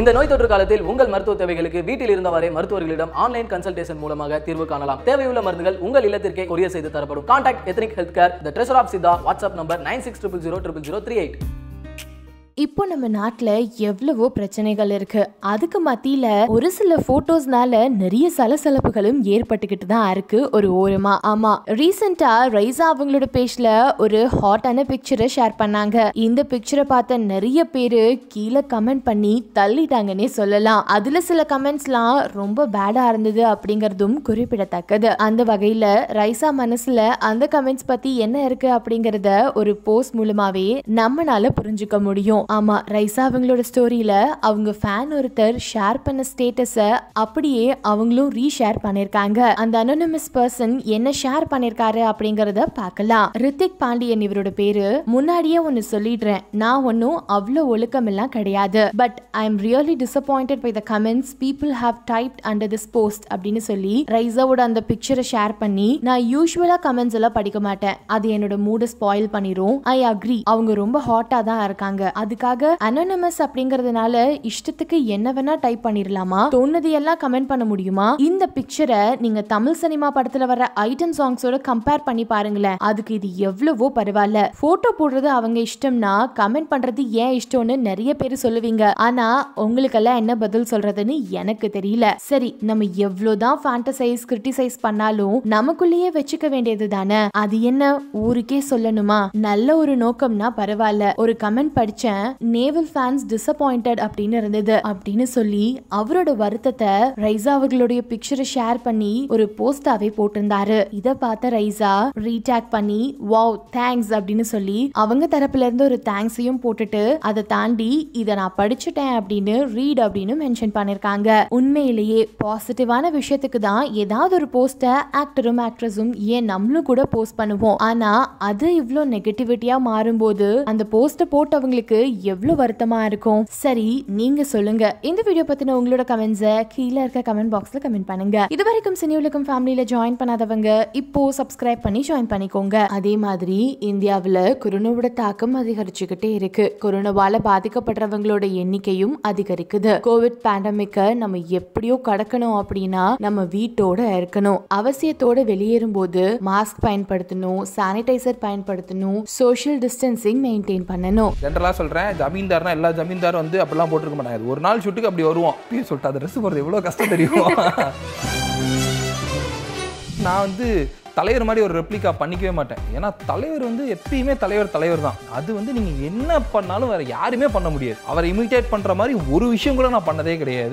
இந்த நோய் தொற்று காலத்தில் உங்கள் மருத்துவ தேவைகளுக்கு வீட்டில் இருந்தவரை மருத்துவர்களிடம் ஆன்லைன் கன்சல்டேஷன் மூலமாக தீர்வு காணலாம் தேவையுள்ள மருந்துகள் உங்கள் இல்லத்திற்கே கொரியர் செய்து தரப்படும் contact ethnic health care the treasure of Siddha WhatsApp number nine six triple zero triple zero three eight இப்போ நம்ம நாட்டில் எவ்வளவோ பிரச்சனைகள் இருக்கு அதுக்கு மத்தியில ஒரு சில போட்டோஸ்னால நிறைய சலசலப்புகளும் ஏற்பட்டுக்கிட்டு தான் இருக்கு ஒரு ஓரமா ஆமா ரீசெண்டா ரைசா அவங்களோட பேஜ்ல ஒரு ஹாட்டான பிக்சரை ஷேர் பண்ணாங்க இந்த பிக்சரை பார்த்த நிறைய பேரு கீழே கமெண்ட் பண்ணி தள்ளிட்டாங்கன்னே சொல்லலாம் அதுல சில கமெண்ட்ஸ்லாம் ரொம்ப பேடா இருந்தது அப்படிங்கறதும் குறிப்பிடத்தக்கது அந்த வகையில ரைசா மனசுல அந்த கமெண்ட்ஸ் பத்தி என்ன இருக்கு அப்படிங்கறத ஒரு போஸ்ட் மூலமாவே நம்மளால புரிஞ்சுக்க முடியும் ஆமாம் ரைசா அவங்களோட ஸ்டோரியில் அவங்க ஃபேன் ஒருத்தர் ஷேர் பண்ண ஸ்டேட்டஸை அப்படியே அவங்களும் ரீஷேர் பண்ணியிருக்காங்க அந்த அனோனமஸ் பர்சன் என்ன ஷேர் பண்ணியிருக்காரு அப்படிங்கிறத பார்க்கலாம் ரித்திக் பாண்டியன் இவரோட பேரு முன்னாடியே ஒன்று சொல்லிடுறேன் நான் ஒன்றும் அவ்வளோ எல்லாம் கிடையாது but I am really disappointed by the comments people have type under this post அப்படின்னு சொல்லி ரைசாவோட அந்த பிக்சரை ஷேர் பண்ணி நான் யூஸ்வலா கமெண்ட்ஸ் எல்லாம் படிக்க மாட்டேன் அது என்னோட மூடை ஸ்பாயில் பண்ணிடும் ஐ அக்ரி அவங்க ரொம்ப ஹாட்டாக தான் இருக்காங்க அது அதுக்காக அனோனமஸ் அப்படிங்கறதுனால இஷ்டத்துக்கு என்ன வேணா டைப் பண்ணிடலாமா தோணுது எல்லாம் கமெண்ட் பண்ண முடியுமா இந்த பிக்சரை நீங்க தமிழ் சினிமா படத்துல வர ஐட்டம் சாங்ஸோட கம்பேர் பண்ணி பாருங்களேன் அதுக்கு இது எவ்வளவோ பரவாயில்ல போட்டோ போடுறது அவங்க இஷ்டம்னா கமெண்ட் பண்றது ஏன் இஷ்டம்னு நிறைய பேர் சொல்லுவீங்க ஆனா உங்களுக்கெல்லாம் என்ன பதில் சொல்றதுன்னு எனக்கு தெரியல சரி நம்ம எவ்வளவுதான் ஃபேண்டசைஸ் கிரிட்டிசைஸ் பண்ணாலும் நமக்குள்ளேயே வச்சுக்க வேண்டியது தானே அது என்ன ஊருக்கே சொல்லணுமா நல்ல ஒரு நோக்கம்னா பரவாயில்ல ஒரு கமெண்ட் படிச்சேன் நேவல் ஃபேன்ஸ் டிசப்பாயிண்டட் அப்படின்னு இருந்தது அப்படின்னு சொல்லி அவரோட வருத்தத்தை ரைசா அவர்களுடைய பிக்சரை ஷேர் பண்ணி ஒரு போஸ்டாவே போட்டிருந்தாரு இதை பார்த்த ரைசா ரீடாக் பண்ணி வாவ் தேங்க்ஸ் அப்படின்னு சொல்லி அவங்க தரப்புல இருந்து ஒரு தேங்க்ஸையும் போட்டுட்டு அதை தாண்டி இதை நான் படிச்சுட்டேன் அப்படின்னு ரீட் அப்படின்னு மென்ஷன் பண்ணிருக்காங்க உண்மையிலேயே பாசிட்டிவான விஷயத்துக்கு தான் ஏதாவது ஒரு போஸ்டை ஆக்டரும் ஆக்ட்ரஸும் ஏன் நம்மளும் கூட போஸ்ட் பண்ணுவோம் ஆனா அது இவ்வளோ நெகட்டிவிட்டியா மாறும்போது அந்த போஸ்டை போட்டவங்களுக்கு எவ்வளோ வருத்தமாக இருக்கும் சரி நீங்கள் சொல்லுங்கள் இந்த வீடியோ பற்றின உங்களோட கமெண்ட்ஸை கீழே இருக்க கமெண்ட் பாக்ஸில் கமெண்ட் பண்ணுங்கள் இது வரைக்கும் சினியுலகம் ஃபேமிலியில் ஜாயின் பண்ணாதவங்க இப்போ சப்ஸ்கிரைப் பண்ணி ஜாயின் பண்ணிக்கோங்க அதே மாதிரி இந்தியாவில் கொரோனாவோட தாக்கம் அதிகரிச்சுக்கிட்டே இருக்கு கொரோனாவால பாதிக்கப்படுறவங்களோட எண்ணிக்கையும் அதிகரிக்குது கோவிட் பேண்டமிக்க நம்ம எப்படியோ கடக்கணும் அப்படின்னா நம்ம வீட்டோட இருக்கணும் அவசியத்தோட வெளியேறும் போது மாஸ்க் பயன்படுத்தணும் சானிடைசர் பயன்படுத்தணும் சோஷியல் டிஸ்டன்சிங் மெயின்டைன் பண்ணணும் ஜென்ரலா சொல்றேன் ஜமீன்தார்னா எல்லா ஜமீன்தாரும் வந்து அப்படிலாம் போட்டிருக்க மாட்டாங்க ஒரு நாள் சுட்டுக்கு அப்படி வருவோம் அப்படின்னு சொல்லிட்டு அது ட்ரெஸ் போடுறது எவ்வளோ கஷ்டம் தெரியும் நான் வந்து தலைவர் மாதிரி ஒரு ரெப்ளிகா பண்ணிக்கவே மாட்டேன் ஏன்னா தலைவர் வந்து எப்பயுமே தலைவர் தலைவர் தான் அது வந்து நீங்கள் என்ன பண்ணாலும் வேறு யாருமே பண்ண முடியாது அவரை இமிட்டேட் பண்ணுற மாதிரி ஒரு விஷயம் கூட நான் பண்ணதே கிடையாது